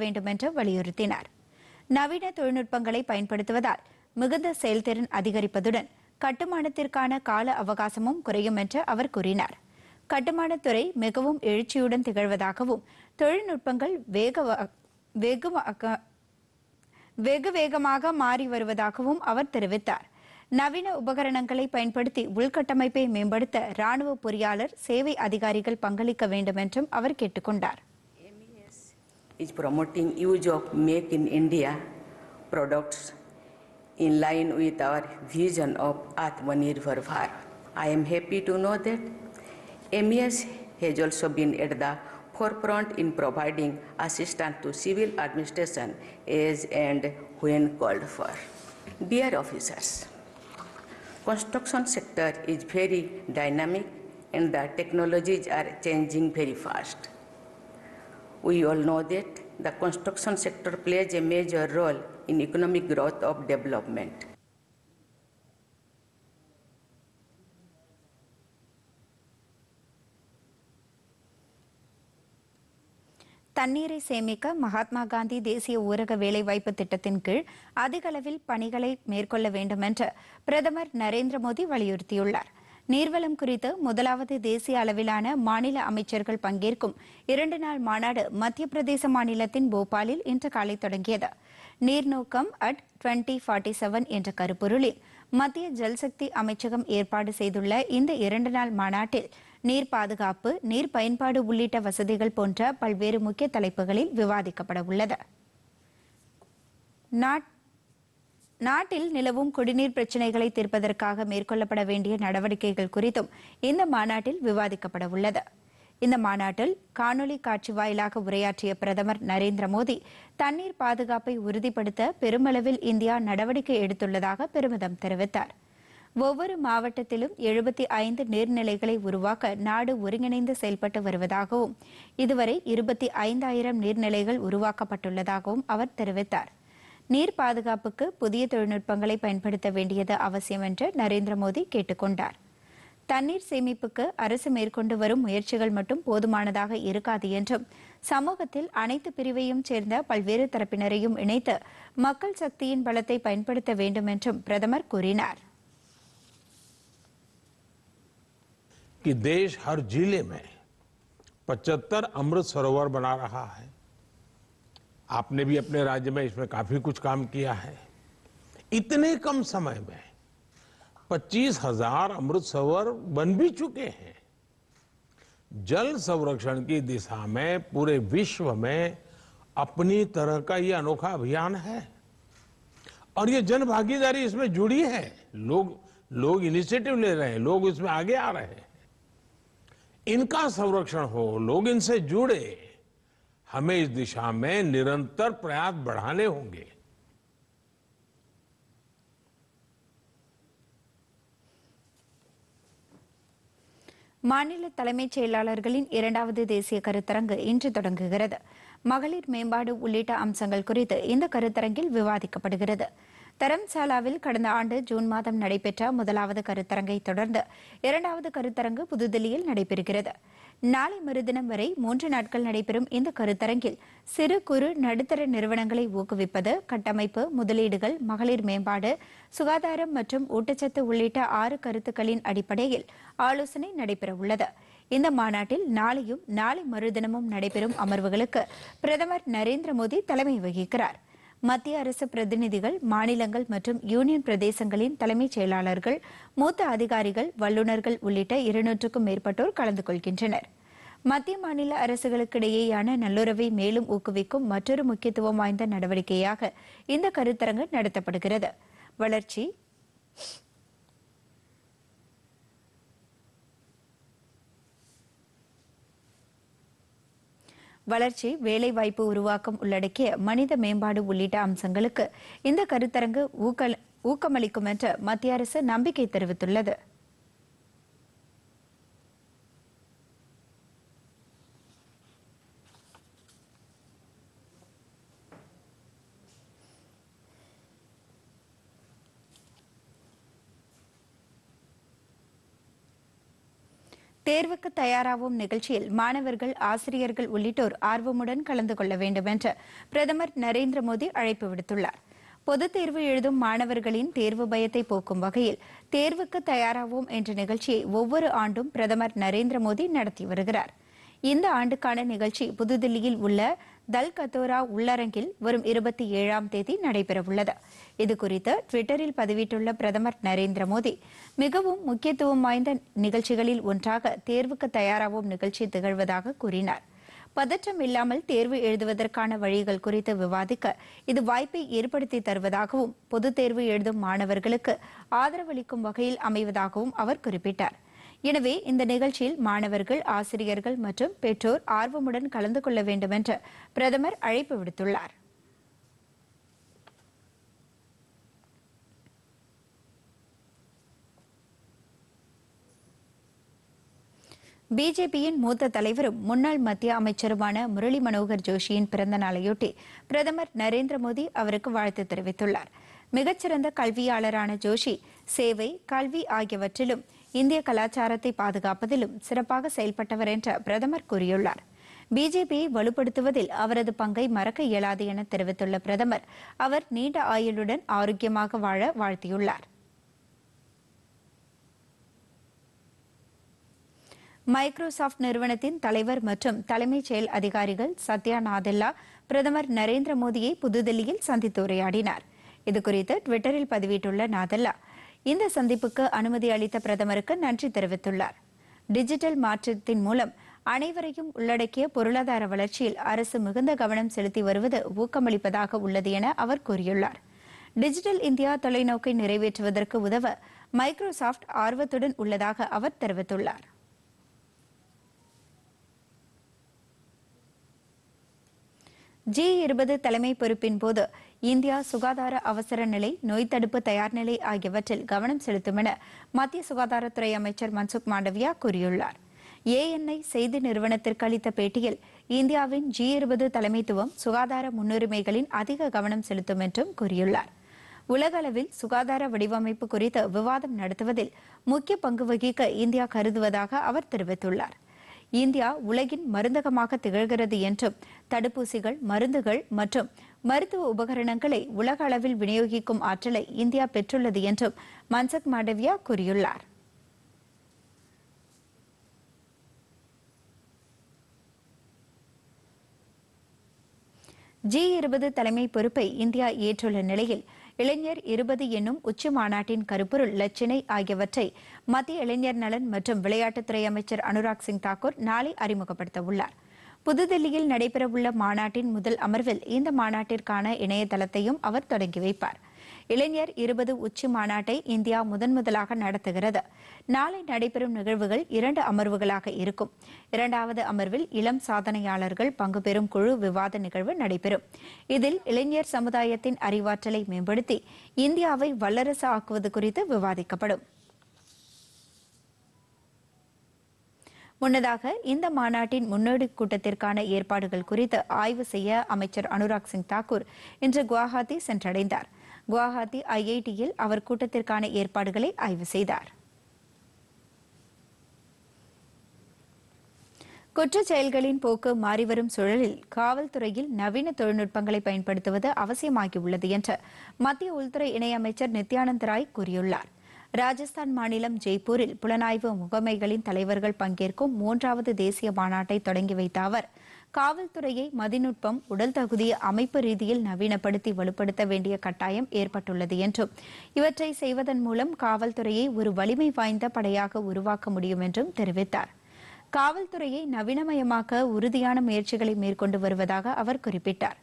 வேண்டுமென்று என்று வலியுறுத்தினார் நவீன தொழில்நுட்பங்களை பயன்படுத்துவதால் மிகுந்த செயல்திறன் அதிகரிப்பதுடன் கட்டுமானத்திற்கான கால அவகாசமும் குறையும் என்று அவர் கூறினார் கட்டுமானத்துறை மிகவும் எழுச்சியுடன் திகழ்வதாகவும் தொழில்நுட்பங்கள் வேக வெகு வேகமாக மாறி வருவதாகவும் அவர் தெரிவித்தார் நவீன உபகரணங்களை பயன்படுத்தி உள்கட்டமைப்பை மேம்படுத்த ராணுவ பொறியாளர் சேவை அதிகாரிகள் பங்களிக்க வேண்டும் என்றும் அவர் கேட்டுக்கொண்டார் is promoting use of Make in India products in line with our vision of Atmanirbhar Bharat. I am happy to know that MES has also been at the forefront in providing assistance to civil administration as and when called for. Dear officers, construction sector is very dynamic and the technologies are changing very fast. We all know that the construction sector plays a major role in economic growth of development. தண்ணீரை சேமிக்க மகாத்மா காந்தி தேசிய ஊரக வேலைவாய்ப்பு திட்டத்தின் கீழ் அதிக அளவில் பணிகளை மேற்கொள்ள வேண்டும் என்று பிரதமர் நரேந்திர மோடி வலியுறுத்தியுள்ளார் நீர்வளம் குறித்து முதலாவது தேசிய அளவிலான மாநில அமைச்சர்கள் பங்கேற்கும் இரண்டு நாள் மாநாடு மத்திய பிரதேச மாநிலத்தின் போபாலில் இன்று காலை தொடங்கியது நீர்நோக்கம் அட் டுவெண்டி ஃபார்ட்டி செவன் என்ற கருப்பொருளில் மத்திய ஜல்சக்தி அமைச்சகம் ஏற்பாடு செய்துள்ள இந்த இரண்டு நாள் மாநாட்டில் நீர் பாதுகாப்பு நீர் பயன்பாடு உள்ளிட்ட வசதிகள் போன்ற பல்வேறு முக்கிய தலைப்புகளில் விவாதிக்கப்பட உள்ளது நாட்டில் நிலவும் குடிநீர் பிரச்சினைகளை தீர்ப்பதற்காக மேற்கொள்ளப்பட வேண்டிய நடவடிக்கைகள் குறித்தும் இந்த மாநாட்டில் விவாதிக்கப்பட உள்ளது இந்த மாநாட்டில் காணொலி காட்சி வாயிலாக உரையாற்றிய பிரதமர் நரேந்திர மோடி தண்ணீர் பாதுகாப்பை உறுதிப்படுத்த பெருமளவில் இந்தியா நடவடிக்கை எடுத்துள்ளதாக பெருமிதம் தெரிவித்தார் ஒவ்வொரு மாவட்டத்திலும் எழுபத்தி ஐந்து நீர்நிலைகளை உருவாக்க நாடு ஒருங்கிணைந்து செயல்பட்டு வருவதாகவும் இதுவரை இருபத்தி ஐந்தாயிரம் நீர்நிலைகள் உருவாக்கப்பட்டுள்ளதாகவும் அவர் தெரிவித்தார் நீர் பாதுகாப்புக்கு புதிய தொழில்நுட்பங்களை பயன்படுத்த வேண்டியது அவசியம் என்று நரேந்திர மோடி கேட்டுக்கொண்டார் தண்ணீர் சேமிப்புக்கு அரசு மேற்கொண்டு வரும் முயற்சிகள் மட்டும் போதுமானதாக இருக்காது என்றும் சமூகத்தில் அனைத்து பிரிவையும் சேர்ந்த பல்வேறு தரப்பினரையும் இணைத்து மக்கள் சக்தியின் பலத்தை பயன்படுத்த வேண்டும் என்றும் பிரதமர் கூறினார் कि देश हर जिले में 75 अमृत सरोवर बना रहा है आपने भी अपने राज्य में इसमें काफी कुछ काम किया है इतने कम समय में पच्चीस हजार अमृत सरोवर बन भी चुके हैं जल संरक्षण की दिशा में पूरे विश्व में अपनी तरह का ये अनोखा अभियान है और ये जन भागीदारी इसमें जुड़ी है लोग लोग इनिशिएटिव ले रहे हैं लोग इसमें आगे आ रहे हैं इनका संरक्षण हो लोग इनसे जुड़े हमें इस दिशा में निरंतर प्रयास बढ़ाने होंगे மாநில தலைமைச் செயலாளர்களின் இரண்டாவது தேசிய கருத்தரங்கு இன்று தொடங்குகிறது மகளிர் மேம்பாடு உள்ளிட்ட அம்சங்கள் குறித்து இந்த கருத்தரங்கில் விவாதிக்கப்படுகிறது தரம்சாலாவில் கடந்த ஆண்டு ஜூன் மாதம் நடைபெற்ற முதலாவது கருத்தரங்கை தொடர்ந்து இரண்டாவது கருத்தரங்கு புதுதில்லியில் நடைபெறுகிறது நாளை மறுதினம் வரை மூன்று நாட்கள் நடைபெறும் இந்த கருத்தரங்கில் சிறு குறு நடுத்தர நிறுவனங்களை ஊக்குவிப்பது கட்டமைப்பு முதலீடுகள் மகளிர் மேம்பாடு சுகாதாரம் மற்றும் ஊட்டச்சத்து உள்ளிட்ட ஆறு கருத்துக்களின் அடிப்படையில் ஆலோசனை நடைபெறவுள்ளது இந்த மாநாட்டில் நாளையும் நாளை மறுதினமும் நடைபெறும் அமர்வுகளுக்கு பிரதமர் நரேந்திர மோடி தலைமை வகிக்கிறாா் மத்திய அரசு பிரதிநிதிகள் மாநிலங்கள் மற்றும் யூனியன் பிரதேசங்களின் தலைமைச் செயலாளர்கள் மூத்த அதிகாரிகள் வல்லுநர்கள் உள்ளிட்ட இருநூற்றுக்கும் மேற்பட்டோர் கலந்து கொள்கின்றனர் மத்திய மாநில அரசுகளுக்கிடையேயான நல்லுறவை மேலும் ஊக்குவிக்கும் மற்றொரு முக்கியத்துவம் வாய்ந்த நடவடிக்கையாக இந்த கருத்தரங்கு நடத்தப்படுகிறது வளர்ச்சி வளர்ச்சி வேலைவாய்ப்பு உருவாக்கம் உள்ளடக்கிய மனித மேம்பாடு உள்ளிட்ட அம்சங்களுக்கு இந்த கருத்தரங்கு ஊக்கமளிக்கும் என்று மத்திய அரசு நம்பிக்கை தெரிவித்துள்ளது தேர்வுக்கு தயாராகும் நிகழ்ச்சியில் மாணவர்கள் ஆசிரியர்கள் உள்ளிட்டோர் ஆர்வமுடன் கலந்து கொள்ள வேண்டும் என்று பிரதமர் நரேந்திர மோடி அழைப்பு விடுத்துள்ளார் பொதுத் தேர்வு எழுதும் மாணவர்களின் தேர்வு பயத்தை போக்கும் வகையில் தேர்வுக்கு தயாராவோம் என்ற நிகழ்ச்சியை ஒவ்வொரு ஆண்டும் பிரதமர் நரேந்திர மோடி நடத்தி வருகிறார் இந்த ஆண்டுக்கான நிகழ்ச்சி புதுதில்லியில் உள்ள தல் கத்தோரா உள்ளரங்கில் வரும் இருபத்தி ஏழாம் தேதி நடைபெறவுள்ளது இது குறித்து ட்விட்டரில் பதிவிட்டுள்ள பிரதமர் நரேந்திர மோடி மிகவும் முக்கியத்துவம் வாய்ந்த நிகழ்ச்சிகளில் ஒன்றாக தேர்வுக்கு தயாராகும் நிகழ்ச்சி திகழ்வதாக கூறினார் பதற்றம் இல்லாமல் தேர்வு எழுதுவதற்கான வழிகள் குறித்து விவாதிக்க இது வாய்ப்பை ஏற்படுத்தி தருவதாகவும் பொதுத் தேர்வு எழுதும் மாணவர்களுக்கு ஆதரவளிக்கும் வகையில் அமைவதாகவும் அவர் குறிப்பிட்டார் எனவே இந்த நிகழ்ச்சியில் மாணவர்கள் ஆசிரியர்கள் மற்றும் பெற்றோர் ஆர்வமுடன் கலந்து கொள்ள வேண்டும் என்று பிரதமர் அழைப்பு விடுத்துள்ளார் பிஜேபியின் மூத்த தலைவரும் முன்னாள் மத்திய அமைச்சருமான முரளி மனோகர் ஜோஷியின் பிறந்த நாளையொட்டி பிரதமர் நரேந்திர மோடி அவருக்கு வாழ்த்து தெரிவித்துள்ளார் மிகச்சிறந்த கல்வியாளரான ஜோஷி சேவை கல்வி ஆகியவற்றிலும் இந்திய கலாச்சாரத்தை பாதுகாப்பதிலும் சிறப்பாக செயல்பட்டவர் என்ற பிரதமர் கூறியுள்ளார் பிஜேபியை வலுப்படுத்துவதில் அவரது பங்கை மறக்க இயலாது என தெரிவித்துள்ள பிரதமர் அவர் நீண்ட ஆயுளுடன் ஆரோக்கியமாக வாழ வாழ்த்தியுள்ளார் மைக்ரோசாப்ட் நிறுவனத்தின் தலைவர் மற்றும் தலைமைச் செயல் அதிகாரிகள் சத்யா நாதெல்லா பிரதமர் நரேந்திர மோடியை புதுதில்லியில் சந்தித்து உரையாடினார் இதுகுறித்து டுவிட்டரில் பதிவிட்டுள்ள நாதெல்லா இந்த சந்திப்புக்கு அனுமதி அளித்த பிரதமருக்கு நன்றி தெரிவித்துள்ளார் டிஜிட்டல் மாற்றத்தின் மூலம் அனைவரையும் உள்ளடக்கிய பொருளாதார வளர்ச்சியில் அரசு மிகுந்த கவனம் செலுத்தி வருவது ஊக்கமளிப்பதாக உள்ளது என அவர் கூறியுள்ளார் டிஜிட்டல் இந்தியா தொலைநோக்கை நிறைவேற்றுவதற்கு உதவ மைக்ரோசாப்ட் ஆர்வத்துடன் உள்ளதாக அவர் தெரிவித்துள்ளார் ஜி இருபது தலைமை பொறுப்பின் போது இந்தியா சுகாதார அவசர நிலை நோய் தடுப்பு தயார் நிலை ஆகியவற்றில் கவனம் செலுத்தும் என மத்திய சுகாதாரத்துறை அமைச்சர் மன்சுக் மாண்டவியா கூறியுள்ளார் ஏஎன்ஐ செய்தி நிறுவனத்திற்கு அளித்த பேட்டியில் இந்தியாவின் ஜி இருபது தலைமைத்துவம் சுகாதார முன்னுரிமைகளின் அதிக கவனம் செலுத்தும் என்றும் கூறியுள்ளார் உலகளவில் சுகாதார வடிவமைப்பு குறித்து விவாதம் நடத்துவதில் முக்கிய பங்கு வகிக்க இந்தியா கருதுவதாக அவர் தெரிவித்துள்ளார் இந்தியா உலகின் மருந்தகமாக திகழ்கிறது என்றும் தடுப்பூசிகள் மருந்துகள் மற்றும் மருத்துவ உபகரணங்களை உலக அளவில் விநியோகிக்கும் ஆற்றலை இந்தியா பெற்றுள்ளது என்றும் மன்சக் மாடவியா கூறியுள்ளார் ஜி இருபது தலைமை பொறுப்பை இந்தியா ஏற்றுள்ள நிலையில் இளைஞர் இருபது என்னும் உச்சி மாநாட்டின் கருப்பொருள் லட்சினை ஆகியவற்றை மத்திய இளைஞர் நலன் மற்றும் விளையாட்டுத்துறை அமைச்சர் அனுராக் சிங் தாக்கூர் நாளை அறிமுகப்படுத்த உள்ளாா் புதுதில்லியில் நடைபெறவுள்ள மாநாட்டின் முதல் அமர்வில் இந்த மாநாட்டிற்கான இணையதளத்தையும் அவர் தொடங்கி வைப்பார் இளைஞர் இருபது உச்சி மாநாட்டை இந்தியா முதன்முதலாக நடத்துகிறது நாளை நடைபெறும் நிகழ்வுகள் இரண்டு அமர்வுகளாக இருக்கும் இரண்டாவது அமர்வில் இளம் சாதனையாளர்கள் பங்கு பெறும் குழு விவாத நிகழ்வு நடைபெறும் இதில் இளைஞர் சமுதாயத்தின் அறிவாற்றலை மேம்படுத்தி இந்தியாவை வல்லரசு ஆக்குவது குறித்து விவாதிக்கப்படும் முன்னதாக இந்த மாநாட்டின் முன்னோடி கூட்டத்திற்கான ஏற்பாடுகள் குறித்து ஆய்வு செய்ய அமைச்சர் அனுராக் சிங் தாக்கூர் இன்று குவாஹாத்தி சென்றடைந்தார் குவாஹாத்தி ஐஐடியில் அவர் கூட்டத்திற்கான ஏற்பாடுகளை ஆய்வு செய்தார் குற்றச் செயல்களின் போக்கு மாறிவரும் சூழலில் காவல்துறையில் நவீன தொழில்நுட்பங்களை பயன்படுத்துவது அவசியமாகியுள்ளது என்று மத்திய உள்துறை இணையமைச்சர் நித்யானந்த் ராய் கூறியுள்ளாா் ராஜஸ்தான் மாநிலம் ஜெய்ப்பூரில் புலனாய்வு முகமைகளின் தலைவர்கள் பங்கேற்கும் மூன்றாவது தேசிய மாநாட்டை தொடங்கி வைத்த அவர் காவல்துறையை மதிநுட்பம் உடல் தகுதி அமைப்பு ரீதியில் நவீனப்படுத்தி வலுப்படுத்த வேண்டிய கட்டாயம் ஏற்பட்டுள்ளது என்றும் இவற்றை செய்வதன் மூலம் காவல்துறையை ஒரு வலிமை வாய்ந்த படையாக உருவாக்க முடியும் என்றும் தெரிவித்தார் காவல்துறையை நவீனமயமாக்க உறுதியான முயற்சிகளை மேற்கொண்டு வருவதாக அவர் குறிப்பிட்டார்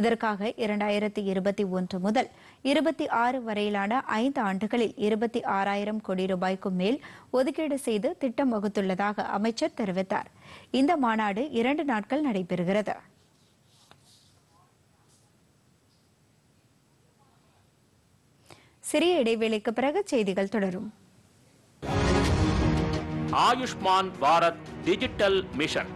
இதற்காக இரண்டாயிரத்தி இருபத்தி ஒன்று முதல் இருபத்தி ஆறு வரையிலான ஐந்து ஆண்டுகளில் இருபத்தி ஆறாயிரம் கோடி ரூபாய்க்கும் மேல் ஒதுக்கீடு செய்து திட்டம் வகுத்துள்ளதாக அமைச்சர் தெரிவித்தார் இந்த மாநாடு இரண்டு நாட்கள் நடைபெறுகிறது சிறிய இடைவேளைக்கு பிறகு செய்திகள் தொடரும் ஆயுஷ்மான் பாரத் டிஜிட்டல் மிஷன்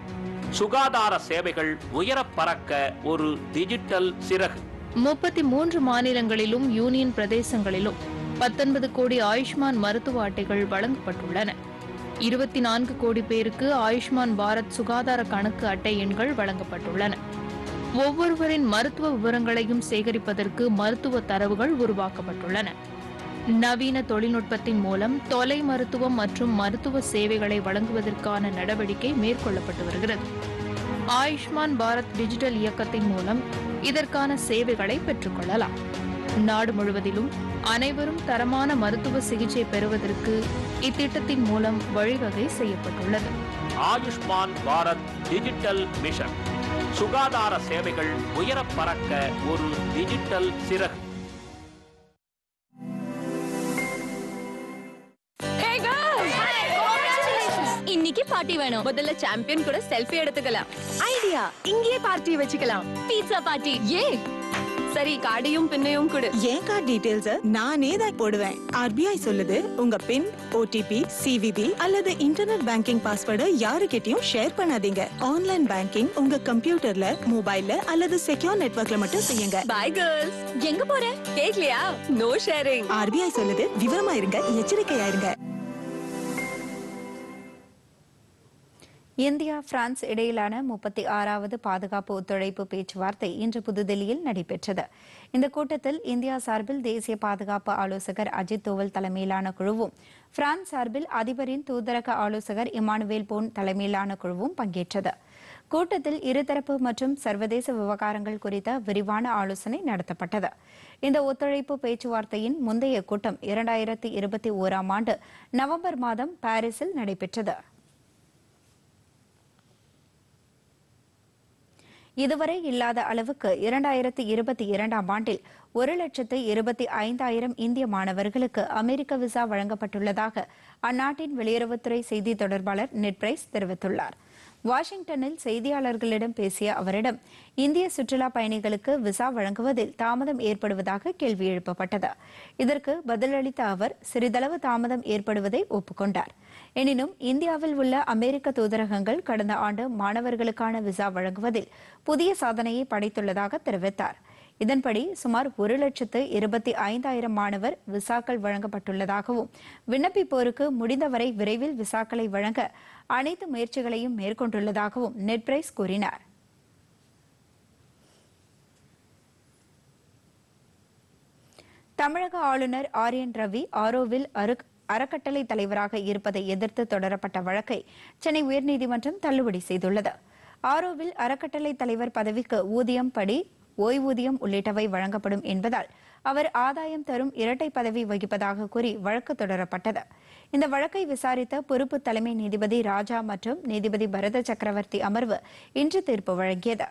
சுகாதார சேவைகள் உயரப் பறக்க ஒரு டிஜிட்டல் சிறகு முப்பத்தி மூன்று மாநிலங்களிலும் யூனியன் பிரதேசங்களிலும் பத்தொன்பது கோடி ஆயுஷ்மான் மருத்துவ அட்டைகள் வழங்கப்பட்டுள்ளன இருபத்தி நான்கு கோடி பேருக்கு ஆயுஷ்மான் பாரத் சுகாதார கணக்கு அட்டை எண்கள் வழங்கப்பட்டுள்ளன ஒவ்வொருவரின் மருத்துவ விவரங்களையும் சேகரிப்பதற்கு மருத்துவ தரவுகள் உருவாக்கப்பட்டுள்ளன நவீன தொழில்நுட்பத்தின் மூலம் தொலை மருத்துவம் மற்றும் மருத்துவ சேவைகளை வழங்குவதற்கான நடவடிக்கை மேற்கொள்ளப்பட்டு வருகிறது ஆயுஷ்மான் பாரத் டிஜிட்டல் இயக்கத்தின் மூலம் இதற்கான சேவைகளை பெற்றுக்கொள்ளலாம் நாடு முழுவதிலும் அனைவரும் தரமான மருத்துவ சிகிச்சை பெறுவதற்கு இத்திட்டத்தின் மூலம் வழிவகை செய்யப்பட்டுள்ளது ஆயுஷ்மான் பாரத் டிஜிட்டல் மிஷன் சுகாதார சேவைகள் உயரப் பறக்க ஒரு டிஜிட்டல் சிறகு இன்னைக்கு பார்ட்டி வேணும் முதல்ல சாம்பியன் கூட செல்ஃபி எடுத்துக்கலாம் ஐடியா இங்கேயே பார்ட்டி வச்சுக்கலாம் பீட்சா பார்ட்டி ஏ சரி கார்டையும் பின்னையும் கொடு ஏன் கார்டு டீடைல்ஸ் நானே தான் போடுவேன் ஆர்பிஐ சொல்லுது உங்க பின் ஓடிபி சிவிபி அல்லது இன்டர்நெட் பேங்கிங் பாஸ்வேர்டு யாருக்கிட்டயும் ஷேர் பண்ணாதீங்க ஆன்லைன் பேங்கிங் உங்க கம்ப்யூட்டர்ல மொபைல்ல அல்லது செக்யூர் நெட்ஒர்க்ல மட்டும் செய்யுங்க பை கேர்ள்ஸ் எங்க போற கேக்கலையா நோ ஷேரிங் ஆர்பிஐ சொல்லுது விவரமா இருங்க எச்சரிக்கையா இருங்க இந்தியா பிரான்ஸ் இடையிலான முப்பத்தி ஆறாவது பாதுகாப்பு ஒத்துழைப்பு பேச்சுவார்த்தை இன்று புதுதில்லியில் நடைபெற்றது இந்த கூட்டத்தில் இந்தியா சார்பில் தேசிய பாதுகாப்பு ஆலோசகர் அஜித் தோவல் தலைமையிலான குழுவும் பிரான்ஸ் சார்பில் அதிபரின் தூதரக ஆலோசகர் இமானுவேல் போன் தலைமையிலான குழுவும் பங்கேற்றது கூட்டத்தில் இருதரப்பு மற்றும் சர்வதேச விவகாரங்கள் குறித்த விரிவான ஆலோசனை நடத்தப்பட்டது இந்த ஒத்துழைப்பு பேச்சுவார்த்தையின் முந்தைய கூட்டம் இரண்டாயிரத்தி இருபத்தி ஓராம் ஆண்டு நவம்பர் மாதம் பாரிஸில் நடைபெற்றது இதுவரை இல்லாத அளவுக்கு இரண்டாயிரத்தி இருபத்தி இரண்டாம் ஆண்டில் ஒரு லட்சத்து இருபத்தி ஐந்தாயிரம் இந்திய மாணவர்களுக்கு அமெரிக்க விசா வழங்கப்பட்டுள்ளதாக அந்நாட்டின் வெளியுறவுத்துறை செய்தி தொடர்பாளர் நெட்பிரைஸ் தெரிவித்துள்ளாா் தெரிவித்துள்ளார் வாஷிங்டனில் செய்தியாளர்களிடம் பேசிய அவரிடம் இந்திய சுற்றுலா பயணிகளுக்கு விசா வழங்குவதில் தாமதம் ஏற்படுவதாக கேள்வி எழுப்பப்பட்டது இதற்கு பதிலளித்த அவர் சிறிதளவு தாமதம் ஏற்படுவதை ஒப்புக்கொண்டார் எனினும் இந்தியாவில் உள்ள அமெரிக்க தூதரகங்கள் கடந்த ஆண்டு மாணவர்களுக்கான விசா வழங்குவதில் புதிய சாதனையை படைத்துள்ளதாக தெரிவித்தாா் இதன்படி சுமார் ஒரு லட்சத்து இருபத்தி ஐந்தாயிரம் மாணவர் விசாக்கள் வழங்கப்பட்டுள்ளதாகவும் விண்ணப்பிப்போருக்கு முடிந்தவரை விரைவில் விசாக்களை வழங்க அனைத்து முயற்சிகளையும் மேற்கொண்டுள்ளதாகவும் நெட்பிரைஸ் கூறினார் தமிழக ஆளுநர் ஆர் என் ரவி ஆரோவில் அறக்கட்டளை தலைவராக இருப்பதை எதிர்த்து தொடரப்பட்ட வழக்கை சென்னை உயர்நீதிமன்றம் தள்ளுபடி செய்துள்ளது ஆரோவில் அறக்கட்டளை தலைவர் பதவிக்கு ஊதியம் படி ஓய்வூதியம் உள்ளிட்டவை வழங்கப்படும் என்பதால் அவர் ஆதாயம் தரும் இரட்டை பதவி வகிப்பதாக கூறி வழக்கு தொடரப்பட்டது இந்த வழக்கை விசாரித்த பொறுப்பு தலைமை நீதிபதி ராஜா மற்றும் நீதிபதி பரத சக்கரவர்த்தி அமர்வு இன்று தீர்ப்பு வழங்கியது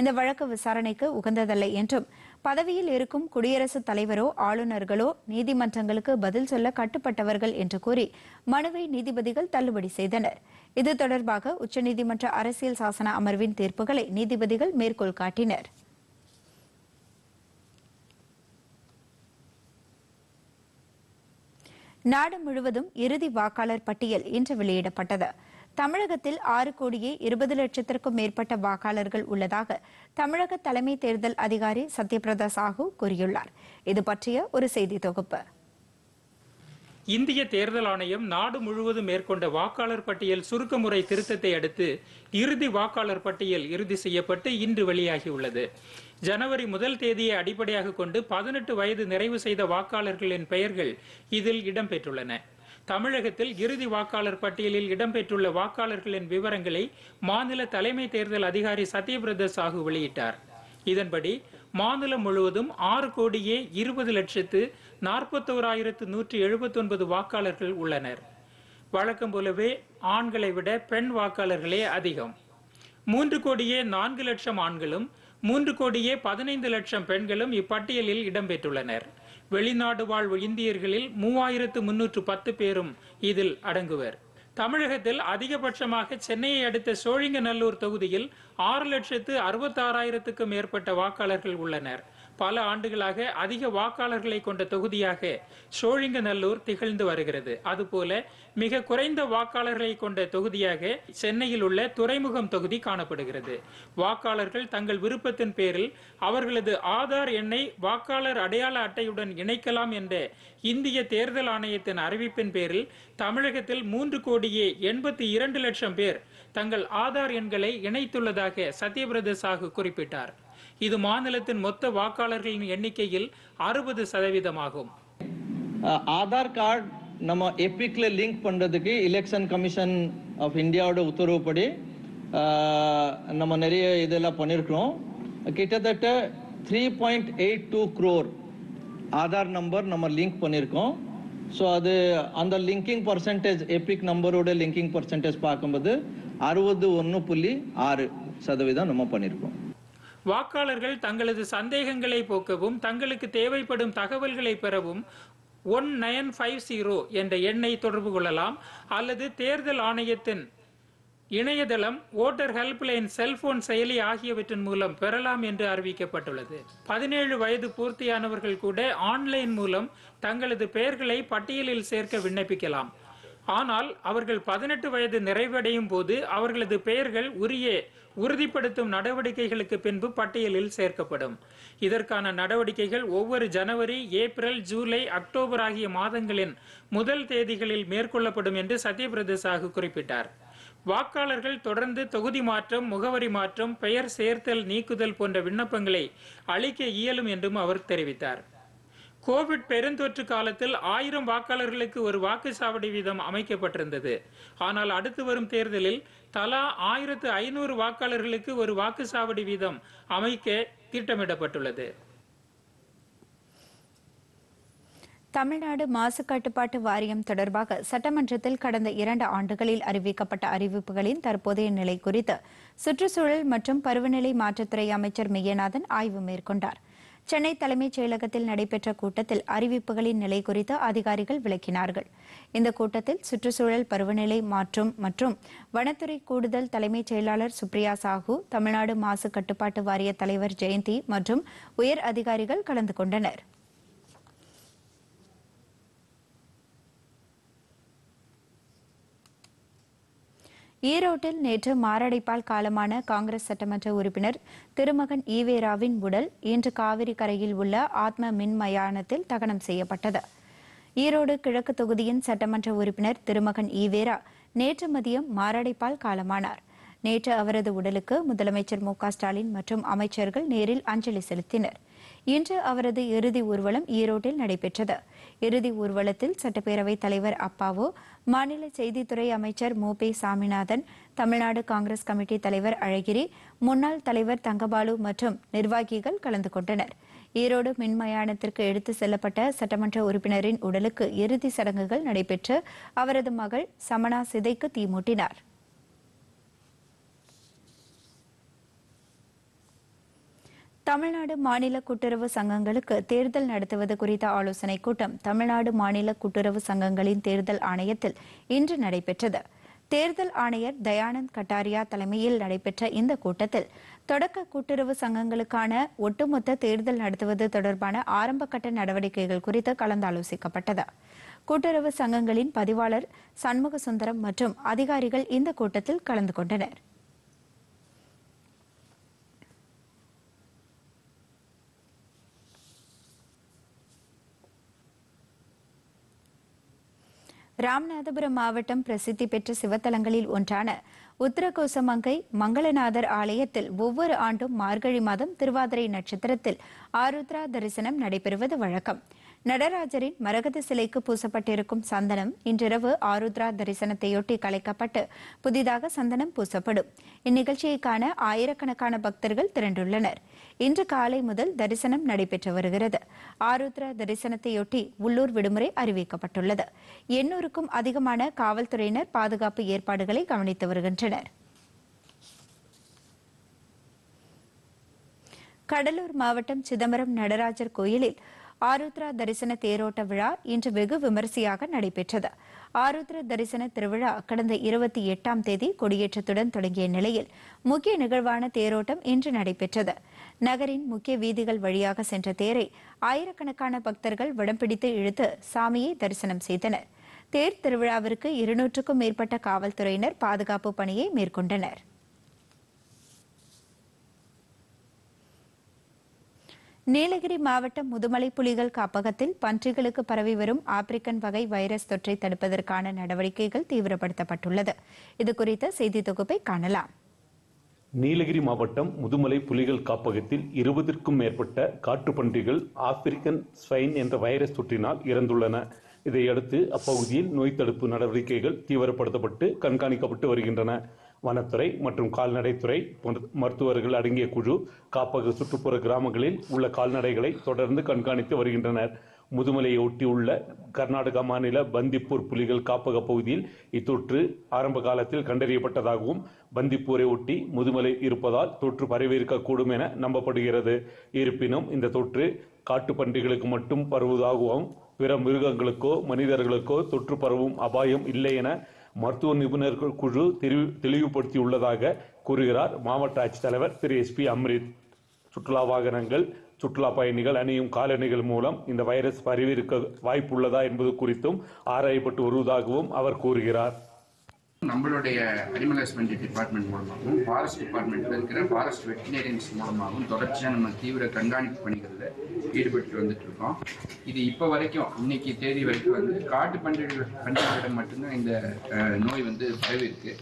இந்த வழக்கு விசாரணைக்கு உகந்ததல்ல என்றும் பதவியில் இருக்கும் குடியரசுத் தலைவரோ ஆளுநர்களோ நீதிமன்றங்களுக்கு பதில் சொல்ல கட்டுப்பட்டவர்கள் என்று கூறி மனுவை நீதிபதிகள் தள்ளுபடி செய்தனர் இது தொடர்பாக உச்சநீதிமன்ற அரசியல் சாசன அமர்வின் தீர்ப்புகளை நீதிபதிகள் மேற்கோள் காட்டினர் நாடு முழுவதும் இறுதி வாக்காளர் பட்டியல் இன்று வெளியிடப்பட்டது தமிழகத்தில் ஆறு கோடியே இருபது லட்சத்திற்கும் மேற்பட்ட வாக்காளர்கள் உள்ளதாக தமிழக தலைமை தேர்தல் அதிகாரி சத்யபிரதா சாஹூ கூறியுள்ளார் இது பற்றிய ஒரு செய்தி தொகுப்பு இந்திய தேர்தல் ஆணையம் நாடு முழுவதும் மேற்கொண்ட வாக்காளர் பட்டியல் சுருக்க முறை திருத்தத்தை அடுத்து இறுதி வாக்காளர் பட்டியல் இறுதி செய்யப்பட்டு இன்று வெளியாகியுள்ளது ஜனவரி முதல் தேதியை அடிப்படையாக கொண்டு பதினெட்டு வயது நிறைவு செய்த வாக்காளர்களின் பெயர்கள் இதில் இடம்பெற்றுள்ளன தமிழகத்தில் இறுதி வாக்காளர் பட்டியலில் இடம்பெற்றுள்ள வாக்காளர்களின் விவரங்களை மாநில தலைமை தேர்தல் அதிகாரி சத்யபிரத சாஹூ வெளியிட்டார் இதன்படி மாநிலம் முழுவதும் ஆறு கோடியே இருபது லட்சத்து நாற்பத்தோராயிரத்து நூற்றி எழுபத்தொன்பது வாக்காளர்கள் உள்ளனர் வழக்கம் போலவே ஆண்களை விட பெண் வாக்காளர்களே அதிகம் மூன்று கோடியே நான்கு லட்சம் ஆண்களும் மூன்று கோடியே பதினைந்து லட்சம் பெண்களும் இப்பட்டியலில் இடம்பெற்றுள்ளனர் வெளிநாடு வாழ் இந்தியர்களில் மூவாயிரத்து முன்னூற்று பத்து பேரும் இதில் அடங்குவர் தமிழகத்தில் அதிகபட்சமாக சென்னையை அடுத்த சோழிங்கநல்லூர் தொகுதியில் ஆறு லட்சத்து அறுபத்தாறாயிரத்துக்கும் மேற்பட்ட வாக்காளர்கள் உள்ளனர் பல ஆண்டுகளாக அதிக வாக்காளர்களை கொண்ட தொகுதியாக சோழிங்கநல்லூர் திகழ்ந்து வருகிறது அதுபோல மிக குறைந்த வாக்காளர்களை கொண்ட தொகுதியாக சென்னையில் உள்ள துறைமுகம் தொகுதி காணப்படுகிறது வாக்காளர்கள் தங்கள் விருப்பத்தின் பேரில் அவர்களது ஆதார் எண்ணை வாக்காளர் அடையாள அட்டையுடன் இணைக்கலாம் என்ற இந்திய தேர்தல் ஆணையத்தின் அறிவிப்பின் பேரில் தமிழகத்தில் மூன்று கோடியே எண்பத்தி இரண்டு லட்சம் பேர் தங்கள் ஆதார் எண்களை இணைத்துள்ளதாக சத்யபிரத சாகு குறிப்பிட்டார் இது மாநிலத்தின் மொத்த வாக்காளர்களின் எண்ணிக்கையில் அறுபது சதவீதமாகும் ஆதார் கார்டு நம்ம எப்பிக்கில் லிங்க் பண்ணுறதுக்கு எலெக்ஷன் கமிஷன் ஆஃப் இந்தியாவோட உத்தரவுப்படி நம்ம நிறைய இதெல்லாம் பண்ணியிருக்கிறோம் கிட்டத்தட்ட three point eight two crore Aadhaar number நம்ம லிங்க் பண்ணியிருக்கோம் ஸோ அது அந்த லிங்கிங் பர்சன்டேஜ் எப்பிக் நம்பரோட லிங்கிங் பர்சன்டேஜ் பார்க்கும்போது அறுபது ஒன்று புள்ளி ஆறு சதவீதம் நம்ம பண்ணியிருக்கோம் வாக்காளர்கள் தங்களது சந்தேகங்களை போக்கவும் தங்களுக்கு தேவைப்படும் தகவல்களை பெறவும் ஒன் நயன் ஃபைவ் ஜீரோ என்ற எண்ணை தொடர்பு கொள்ளலாம் அல்லது தேர்தல் ஆணையத்தின் இணையதளம் ஓட்டர் ஹெல்ப்லைன் செல்போன் செயலி ஆகியவற்றின் மூலம் பெறலாம் என்று அறிவிக்கப்பட்டுள்ளது பதினேழு வயது பூர்த்தியானவர்கள் கூட ஆன்லைன் மூலம் தங்களது பெயர்களை பட்டியலில் சேர்க்க விண்ணப்பிக்கலாம் ஆனால் அவர்கள் பதினெட்டு வயது நிறைவடையும் போது அவர்களது பெயர்கள் உரிய உறுதிப்படுத்தும் நடவடிக்கைகளுக்கு பின்பு பட்டியலில் சேர்க்கப்படும் இதற்கான நடவடிக்கைகள் ஒவ்வொரு ஜனவரி ஏப்ரல் ஜூலை அக்டோபர் ஆகிய மாதங்களின் முதல் தேதிகளில் மேற்கொள்ளப்படும் என்று சத்யபிரத சாகு குறிப்பிட்டார் வாக்காளர்கள் தொடர்ந்து தொகுதி மாற்றம் முகவரி மாற்றம் பெயர் சேர்த்தல் நீக்குதல் போன்ற விண்ணப்பங்களை அளிக்க இயலும் என்றும் அவர் தெரிவித்தார் கோவிட் பெருந்தொற்று காலத்தில் ஆயிரம் வாக்காளர்களுக்கு ஒரு வாக்குச்சாவடி வீதம் அமைக்கப்பட்டிருந்தது ஆனால் அடுத்து வரும் தேர்தலில் தலா ஆயிரத்து ஐநூறு வாக்காளர்களுக்கு ஒரு வாக்குச்சாவடி வீதம் அமைக்க திட்டமிடப்பட்டுள்ளது தமிழ்நாடு மாசு கட்டுப்பாட்டு வாரியம் தொடர்பாக சட்டமன்றத்தில் கடந்த இரண்டு ஆண்டுகளில் அறிவிக்கப்பட்ட அறிவிப்புகளின் தற்போதைய நிலை குறித்து சுற்றுச்சூழல் மற்றும் பருவநிலை மாற்றத்துறை அமைச்சர் மெய்யநாதன் ஆய்வு மேற்கொண்டார் சென்னை தலைமைச் செயலகத்தில் நடைபெற்ற கூட்டத்தில் அறிவிப்புகளின் நிலை குறித்து அதிகாரிகள் விளக்கினார்கள் இந்த கூட்டத்தில் சுற்றுச்சூழல் பருவநிலை மாற்றம் மற்றும் வனத்துறை கூடுதல் தலைமைச் செயலாளர் சுப்ரியா சாஹு தமிழ்நாடு மாசு கட்டுப்பாட்டு வாரிய தலைவர் ஜெயந்தி மற்றும் உயர் அதிகாரிகள் கலந்து கொண்டனா் ஈரோட்டில் நேற்று மாரடைப்பால் காலமான காங்கிரஸ் சட்டமன்ற உறுப்பினர் திருமகன் ஈவேராவின் உடல் இன்று காவிரி கரையில் உள்ள ஆத்ம மின் மயானத்தில் தகனம் செய்யப்பட்டது ஈரோடு கிழக்கு தொகுதியின் சட்டமன்ற உறுப்பினர் திருமகன் ஈவேரா நேற்று மதியம் மாரடைப்பால் காலமானார் நேற்று அவரது உடலுக்கு முதலமைச்சர் மு ஸ்டாலின் மற்றும் அமைச்சர்கள் நேரில் அஞ்சலி செலுத்தினர் இன்று அவரது இறுதி ஊர்வலம் ஈரோட்டில் நடைபெற்றது இறுதி ஊர்வலத்தில் சட்டப்பேரவைத் தலைவர் அப்பாவோ மாநில செய்தித்துறை அமைச்சர் மோபே சாமிநாதன் தமிழ்நாடு காங்கிரஸ் கமிட்டி தலைவர் அழகிரி முன்னாள் தலைவர் தங்கபாலு மற்றும் நிர்வாகிகள் கலந்து கொண்டனர் ஈரோடு மின்மயானத்திற்கு எடுத்து செல்லப்பட்ட சட்டமன்ற உறுப்பினரின் உடலுக்கு இறுதி சடங்குகள் நடைபெற்று அவரது மகள் சமனா சிதைக்கு தீமூட்டினார் தமிழ்நாடு மாநில கூட்டுறவு சங்கங்களுக்கு தேர்தல் நடத்துவது குறித்த ஆலோசனைக் கூட்டம் தமிழ்நாடு மாநில கூட்டுறவு சங்கங்களின் தேர்தல் ஆணையத்தில் இன்று நடைபெற்றது தேர்தல் ஆணையர் தயானந்த் கட்டாரியா தலைமையில் நடைபெற்ற இந்த கூட்டத்தில் தொடக்க கூட்டுறவு சங்கங்களுக்கான ஒட்டுமொத்த தேர்தல் நடத்துவது தொடர்பான ஆரம்பகட்ட நடவடிக்கைகள் குறித்து கலந்தாலோசிக்கப்பட்டது கூட்டுறவு சங்கங்களின் பதிவாளர் சண்முக சுந்தரம் மற்றும் அதிகாரிகள் இந்த கூட்டத்தில் கலந்து கொண்டனா் ராமநாதபுரம் மாவட்டம் பிரசித்தி பெற்ற சிவத்தலங்களில் ஒன்றான உத்தரகோசமங்கை மங்களநாதர் ஆலயத்தில் ஒவ்வொரு ஆண்டும் மார்கழி மாதம் திருவாதிரை நட்சத்திரத்தில் ஆருத்ரா தரிசனம் நடைபெறுவது வழக்கம் நடராஜரின் மரகத சிலைக்கு பூசப்பட்டிருக்கும் சந்தனம் இன்றிரவு ஆருத்ரா தரிசனத்தையொட்டி கலைக்கப்பட்டு புதிதாக சந்தனம் பூசப்படும் இந்நிகழ்ச்சியை காண ஆயிரக்கணக்கான பக்தர்கள் திரண்டுள்ளனர் இன்று காலை முதல் தரிசனம் நடைபெற்று வருகிறது ஆருத்ரா தரிசனத்தையொட்டி உள்ளூர் விடுமுறை அறிவிக்கப்பட்டுள்ளது எண்ணூறுக்கும் அதிகமான காவல்துறையினர் பாதுகாப்பு ஏற்பாடுகளை கவனித்து வருகின்றனர் கடலூர் மாவட்டம் சிதம்பரம் நடராஜர் கோயிலில் ஆருத்ரா தரிசன தேரோட்ட விழா இன்று வெகு விமரிசையாக நடைபெற்றது ஆருத்ர தரிசன திருவிழா கடந்த இருபத்தி எட்டாம் தேதி கொடியேற்றத்துடன் தொடங்கிய நிலையில் முக்கிய நிகழ்வான தேரோட்டம் இன்று நடைபெற்றது நகரின் முக்கிய வீதிகள் வழியாக சென்ற தேரை ஆயிரக்கணக்கான பக்தர்கள் விடம்பிடித்து இழுத்து சாமியை தரிசனம் செய்தனர் தேர் திருவிழாவிற்கு இருநூற்றுக்கும் மேற்பட்ட காவல்துறையினர் பாதுகாப்பு பணியை மேற்கொண்டனர் நீலகிரி மாவட்டம் முதுமலை புலிகள் காப்பகத்தில் பன்றிகளுக்கு பரவி வரும் ஆப்பிரிக்கன் வகை வைரஸ் தொற்றை தடுப்பதற்கான நடவடிக்கைகள் தீவிரப்படுத்தப்பட்டுள்ளது இது குறித்த செய்தி தொகுப்பை காணலாம் நீலகிரி மாவட்டம் முதுமலை புலிகள் காப்பகத்தில் இருபதிற்கும் மேற்பட்ட காட்டு பன்றிகள் ஆப்பிரிக்கன் ஸ்வைன் என்ற வைரஸ் தொற்றினால் இறந்துள்ளன இதையடுத்து அப்பகுதியில் நோய் தடுப்பு நடவடிக்கைகள் தீவிரப்படுத்தப்பட்டு கண்காணிக்கப்பட்டு வருகின்றன வனத்துறை மற்றும் கால்நடைத்துறை மருத்துவர்கள் அடங்கிய குழு காப்பக சுற்றுப்புற கிராமங்களில் உள்ள கால்நடைகளை தொடர்ந்து கண்காணித்து வருகின்றனர் முதுமலையை ஒட்டியுள்ள கர்நாடக மாநில பந்திப்பூர் புலிகள் காப்பக பகுதியில் இத்தொற்று ஆரம்ப காலத்தில் கண்டறியப்பட்டதாகவும் பந்திப்பூரை ஒட்டி முதுமலை இருப்பதால் தொற்று பரவியிருக்கக்கூடும் என நம்பப்படுகிறது இருப்பினும் இந்த தொற்று காட்டு மட்டும் பரவுவதாகவும் பிற மிருகங்களுக்கோ மனிதர்களுக்கோ தொற்று பரவும் அபாயம் இல்லை என மருத்துவ நிபுணர்கள் குழு தெளிவு தெளிவுபடுத்தியுள்ளதாக கூறுகிறார் மாவட்ட ஆட்சித்தலைவர் திரு எஸ் பி அம்ரித் சுற்றுலா வாகனங்கள் சுற்றுலா பயணிகள் அணியும் காலணிகள் மூலம் இந்த வைரஸ் பரவியிருக்க வாய்ப்புள்ளதா என்பது குறித்தும் ஆராயப்பட்டு வருவதாகவும் அவர் கூறுகிறார் நம்மளுடைய அனிமல் ஹஸ்பண்டரி டிபார்ட்மெண்ட் மூலமாகவும் ஃபாரஸ்ட் டிபார்ட்மெண்ட்ல இருக்கிற ஃபாரஸ்ட் வெட்டினேரியன்ஸ் மூலமாகவும் தொடர்ச்சியாக நம்ம தீவிர கண்காணிப்பு பணிகளில் ஈடுபட்டு வந்துட்டு இருக்கோம் இது இப்போ வரைக்கும் இன்னைக்கு தேதி வரைக்கும் வந்து காட்டு பண்டிகை பன்றிகளிடம் மட்டும்தான் இந்த நோய் வந்து பரவி இருக்கு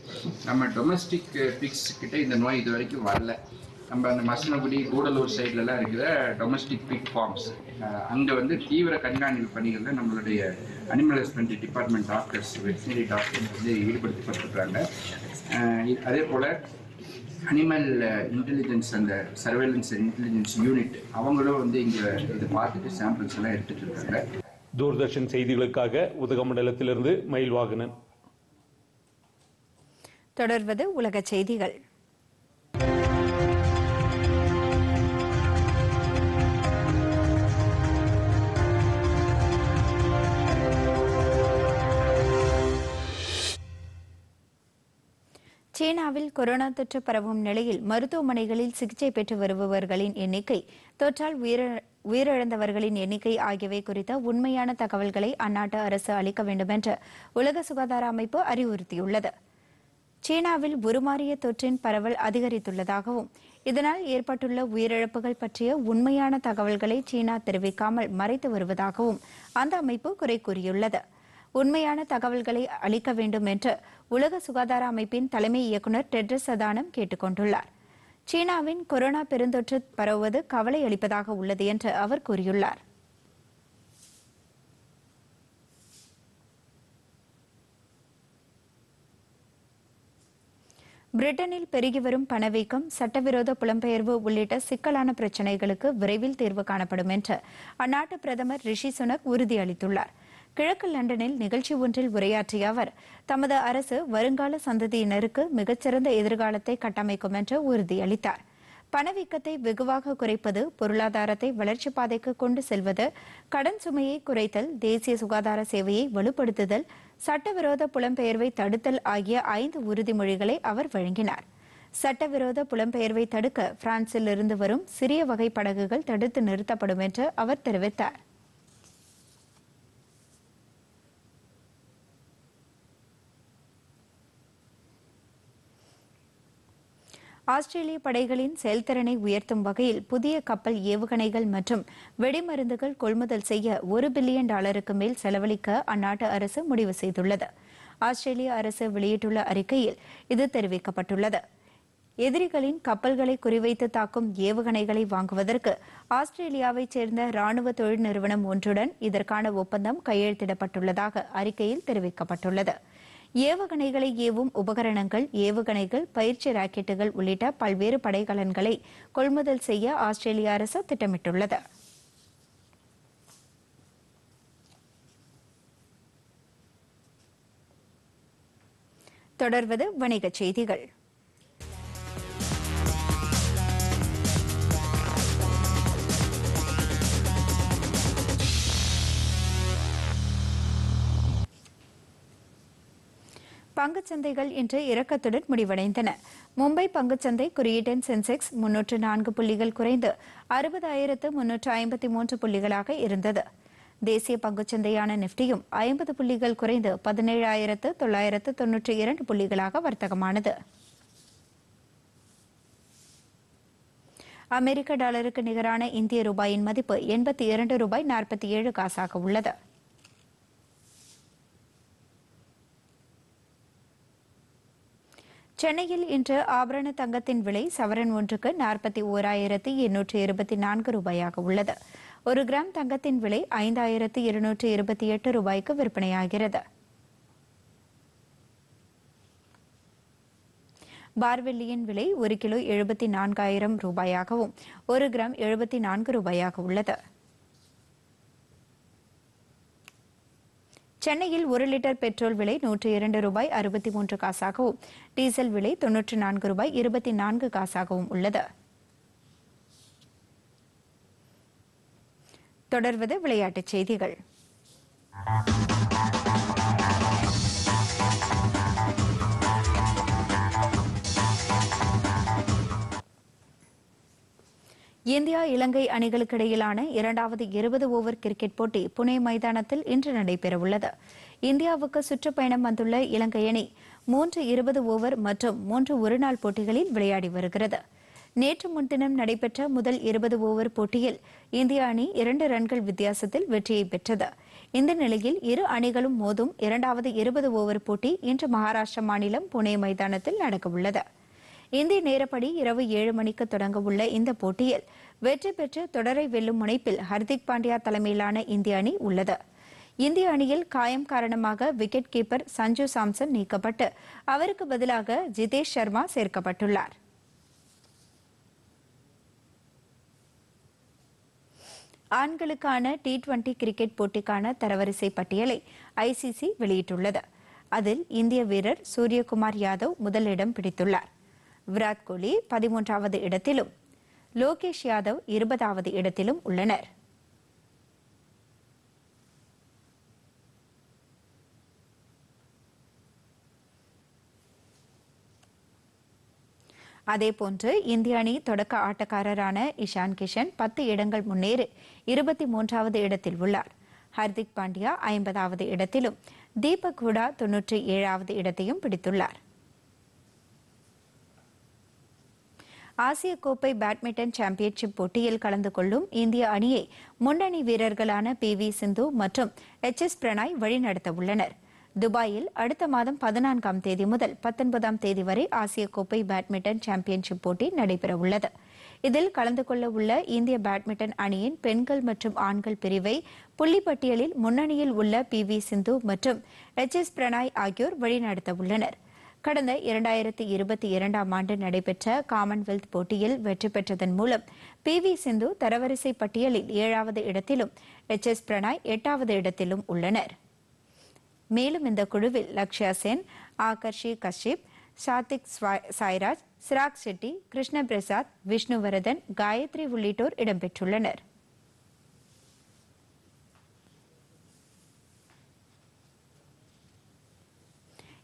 நம்ம டொமஸ்டிக் பிக்ஸ் கிட்ட இந்த நோய் இது வரைக்கும் வரல நம்ம அந்த மசனகுடி கூடலூர் சைட்லலாம் இருக்கிற டொமஸ்டிக் பிக் ஃபார்ம்ஸ் அங்கே வந்து தீவிர கண்காணிப்பு பணிகளில் நம்மளுடைய animal husbandry department doctors veterinary doctors வந்து ஈடுபடுத்தப்பட்டிருக்கிறாங்க அதே போல் அனிமல் இன்டெலிஜென்ஸ் அந்த சர்வேலன்ஸ் இன்டெலிஜென்ஸ் யூனிட் அவங்களும் வந்து இங்கே இதை பார்த்துட்டு சாம்பிள்ஸ் எல்லாம் எடுத்துகிட்டு இருக்காங்க தூர்தர்ஷன் செய்திகளுக்காக உதகமண்டலத்திலிருந்து மயில்வாகனன் தொடர்வது உலக செய்திகள் சீனாவில் கொரோனா தொற்று பரவும் நிலையில் மருத்துவமனைகளில் சிகிச்சை பெற்று வருபவர்களின் எண்ணிக்கை தொற்றால் உயிரிழந்தவர்களின் எண்ணிக்கை ஆகியவை குறித்த உண்மையான தகவல்களை அந்நாட்டு அரசு அளிக்க வேண்டும் என்று உலக சுகாதார அமைப்பு அறிவுறுத்தியுள்ளது சீனாவில் உருமாறிய தொற்றின் பரவல் அதிகரித்துள்ளதாகவும் இதனால் ஏற்பட்டுள்ள உயிரிழப்புகள் பற்றிய உண்மையான தகவல்களை சீனா தெரிவிக்காமல் மறைத்து வருவதாகவும் அந்த அமைப்பு குறை கூறியுள்ளது உண்மையான தகவல்களை அளிக்க வேண்டும் என்று உலக சுகாதார அமைப்பின் தலைமை இயக்குநர் டெட்ரஸ் அதானம் கேட்டுக் கொண்டுள்ளார் சீனாவின் கொரோனா பெருந்தொற்று பரவுவது கவலை அளிப்பதாக உள்ளது என்று அவர் கூறியுள்ளார் பிரிட்டனில் பெருகி வரும் பணவீக்கம் சட்டவிரோத புலம்பெயர்வு உள்ளிட்ட சிக்கலான பிரச்சினைகளுக்கு விரைவில் தீர்வு காணப்படும் என்று அந்நாட்டு பிரதமர் ரிஷி சுனக் உறுதியளித்துள்ளாா் கிழக்கு லண்டனில் நிகழ்ச்சி ஒன்றில் உரையாற்றிய அவர் தமது அரசு வருங்கால சந்ததியினருக்கு மிகச்சிறந்த எதிர்காலத்தை கட்டமைக்கும் என்று உறுதியளித்தார் பணவீக்கத்தை வெகுவாக குறைப்பது பொருளாதாரத்தை வளர்ச்சிப் பாதைக்கு கொண்டு செல்வது கடன் சுமையை குறைத்தல் தேசிய சுகாதார சேவையை வலுப்படுத்துதல் சட்டவிரோத புலம்பெயர்வை தடுத்தல் ஆகிய ஐந்து உறுதிமொழிகளை அவர் வழங்கினார் சட்டவிரோத புலம்பெயர்வை தடுக்க பிரான்சில் இருந்து வரும் சிறிய வகை படகுகள் தடுத்து நிறுத்தப்படும் என்று அவர் தெரிவித்தார் ஆஸ்திரேலிய படைகளின் செயல்திறனை உயர்த்தும் வகையில் புதிய கப்பல் ஏவுகணைகள் மற்றும் வெடிமருந்துகள் கொள்முதல் செய்ய ஒரு பில்லியன் டாலருக்கு மேல் செலவழிக்க அந்நாட்டு அரசு முடிவு செய்துள்ளது ஆஸ்திரேலிய அரசு வெளியிட்டுள்ள அறிக்கையில் இது தெரிவிக்கப்பட்டுள்ளது எதிரிகளின் கப்பல்களை குறிவைத்து தாக்கும் ஏவுகணைகளை வாங்குவதற்கு ஆஸ்திரேலியாவைச் சேர்ந்த ராணுவ தொழில் நிறுவனம் ஒன்றுடன் இதற்கான ஒப்பந்தம் கையெழுத்திடப்பட்டுள்ளதாக அறிக்கையில் தெரிவிக்கப்பட்டுள்ளது ஏவுகணைகளை ஏவும் உபகரணங்கள் ஏவுகணைகள் பயிற்சி ராக்கெட்டுகள் உள்ளிட்ட பல்வேறு படைகலன்களை கொள்முதல் செய்ய ஆஸ்திரேலிய அரசு திட்டமிட்டுள்ளது தொடர்வது வணிகச் செய்திகள் பங்குச்சந்தைகள் இன்று இறக்கத்துடன் முடிவடைந்தன மும்பை பங்குச்சந்தை குறியீட்டின் சென்செக்ஸ் முன்னூற்று நான்கு புள்ளிகள் குறைந்து அறுபதாயிரத்து முன்னூற்று ஐம்பத்தி மூன்று புள்ளிகளாக இருந்தது தேசிய பங்குச்சந்தையான நிப்டியும் ஐம்பது புள்ளிகள் குறைந்து பதினேழாயிரத்து தொள்ளாயிரத்து தொன்னூற்றி இரண்டு புள்ளிகளாக வர்த்தகமானது அமெரிக்க டாலருக்கு நிகரான இந்திய ரூபாயின் மதிப்பு எண்பத்தி இரண்டு ரூபாய் நாற்பத்தி ஏழு காசாக உள்ளது சென்னையில் இன்று ஆபரண தங்கத்தின் விலை சவரன் ஒன்றுக்கு நாற்பத்தி ஓராயிரத்து எண்ணூற்று இருபத்தி நான்கு ரூபாயாக உள்ளது ஒரு கிராம் தங்கத்தின் விலை ஐந்தாயிரத்து இருநூற்று இருபத்தி எட்டு ரூபாய்க்கு விற்பனையாகிறது பார்வெல்லியின் விலை ஒரு கிலோ எழுபத்தி நான்காயிரம் ரூபாயாகவும் ஒரு கிராம் எழுபத்தி நான்கு ரூபாயாக உள்ளது சென்னையில் ஒரு லிட்டர் பெட்ரோல் விலை நூற்றி இரண்டு ரூபாய் அறுபத்தி மூன்று காசாகவும் டீசல் விலை தொன்னூற்று நான்கு ரூபாய் இருபத்தி நான்கு காசாகவும் உள்ளது தொடர்வது விளையாட்டுச் செய்திகள் இந்தியா இலங்கை அணிகளுக்கிடையிலான இரண்டாவது இருபது ஓவர் கிரிக்கெட் போட்டி புனே மைதானத்தில் இன்று நடைபெறவுள்ளது இந்தியாவுக்கு சுற்றுப்பயணம் வந்துள்ள இலங்கை அணி மூன்று இருபது ஓவர் மற்றும் மூன்று ஒருநாள் போட்டிகளில் விளையாடி வருகிறது நேற்று முன்தினம் நடைபெற்ற முதல் இருபது ஓவர் போட்டியில் இந்திய அணி இரண்டு ரன்கள் வித்தியாசத்தில் வெற்றியை பெற்றது இந்த நிலையில் இரு அணிகளும் மோதும் இரண்டாவது இருபது ஓவர் போட்டி இன்று மகாராஷ்டிரா மாநிலம் புனே மைதானத்தில் நடக்கவுள்ளது இந்திய நேரப்படி இரவு ஏழு மணிக்கு தொடங்கவுள்ள இந்த போட்டியில் வெற்றி பெற்று தொடரை வெல்லும் முனைப்பில் ஹர்திக் பாண்டியா தலைமையிலான இந்திய அணி உள்ளது இந்திய அணியில் காயம் காரணமாக விக்கெட் கீப்பர் சஞ்சு சாம்சன் நீக்கப்பட்டு அவருக்கு பதிலாக ஜிதேஷ் சர்மா சேர்க்கப்பட்டுள்ளார் ஆண்களுக்கான டி டுவெண்டி கிரிக்கெட் போட்டிக்கான தரவரிசை பட்டியலை ஐசிசி வெளியிட்டுள்ளது அதில் இந்திய வீரர் சூரியகுமார் யாதவ் முதலிடம் பிடித்துள்ளார் விராட் கோலி பதிமூன்றாவது இடத்திலும் லோகேஷ் யாதவ் இருபதாவது இடத்திலும் உள்ளனர் அதேபோன்று இந்திய அணி தொடக்க ஆட்டக்காரரான இஷான் கிஷன் பத்து இடங்கள் முன்னேறி இருபத்தி மூன்றாவது இடத்தில் உள்ளார் ஹர்திக் பாண்டியா ஐம்பதாவது இடத்திலும் தீபக் ஹுடா தொன்னூற்றி ஏழாவது இடத்தையும் பிடித்துள்ளார் ஆசிய கோப்பை பேட்மிண்டன் சாம்பியன்ஷிப் போட்டியில் கலந்து கொள்ளும் இந்திய அணியை முன்னணி வீரர்களான பி வி சிந்து மற்றும் எச் எஸ் பிரணாய் வழிநடத்த உள்ளனர் துபாயில் அடுத்த மாதம் பதினான்காம் தேதி முதல் பத்தொன்பதாம் தேதி வரை ஆசிய கோப்பை பேட்மிண்டன் சாம்பியன்ஷிப் போட்டி நடைபெறவுள்ளது இதில் கலந்து கொள்ள உள்ள இந்திய பேட்மிண்டன் அணியின் பெண்கள் மற்றும் ஆண்கள் பிரிவை புள்ளிப்பட்டியலில் முன்னணியில் உள்ள பி வி சிந்து மற்றும் எச் எஸ் பிரணாய் ஆகியோர் வழிநடத்த உள்ளனா் கடந்த இரண்டாயிரத்தி இருபத்தி இரண்டாம் ஆண்டு நடைபெற்ற காமன்வெல்த் போட்டியில் வெற்றி பெற்றதன் மூலம் பி வி சிந்து தரவரிசை பட்டியலில் ஏழாவது இடத்திலும் எச் எஸ் பிரணாய் எட்டாவது இடத்திலும் உள்ளனர் மேலும் இந்த குழுவில் லக்ஷ்யா சென் ஆகர்ஷி கஷ்யப் சாத்திக் சாய்ராஜ் சிராக் செட்டி கிருஷ்ண பிரசாத் விஷ்ணுவரதன் காயத்ரி உள்ளிட்டோர் இடம்பெற்றுள்ளனர்